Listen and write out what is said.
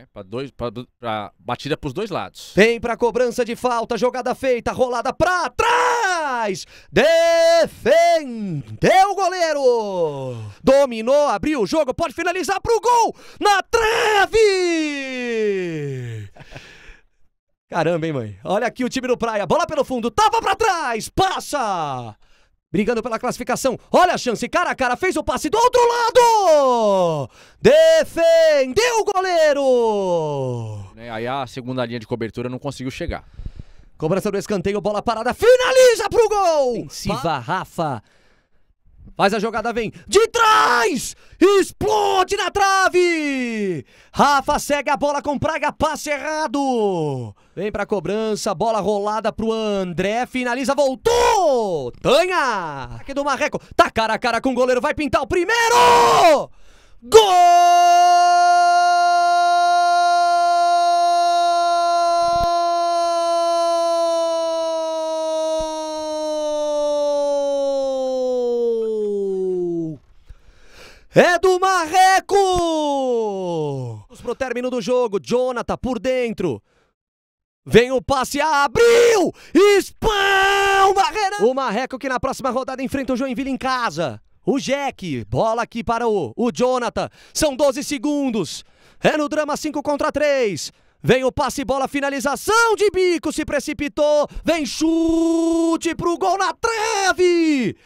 É, pra dois, pra, pra batida pros dois lados. Vem pra cobrança de falta, jogada feita, rolada pra trás! Defendeu o goleiro! Dominou, abriu o jogo, pode finalizar pro gol! Na trave! Caramba, hein, mãe? Olha aqui o time do Praia, bola pelo fundo, tava pra trás, passa! brigando pela classificação. Olha a chance, cara a cara, fez o passe do outro lado! Defendeu o goleiro! Né, aí a segunda linha de cobertura não conseguiu chegar. Cobrança do escanteio, bola parada, finaliza pro gol! Se Rafa. Faz a jogada, vem de trás! Explode na trave! Rafa segue a bola com Praga, passe errado. Vem pra cobrança, bola rolada pro André, finaliza, voltou! Tanha! Aqui do Marreco, tá cara a cara com o goleiro, vai pintar o primeiro! Gol! É do Marreco! pro término do jogo. Jonathan por dentro. Vem o passe, abriu! Barreira! O Marreco que na próxima rodada enfrenta o Joinville em casa. O Jack, bola aqui para o, o Jonathan. São 12 segundos. É no drama 5 contra 3. Vem o passe, bola, finalização de bico, se precipitou. Vem chute pro gol na trave!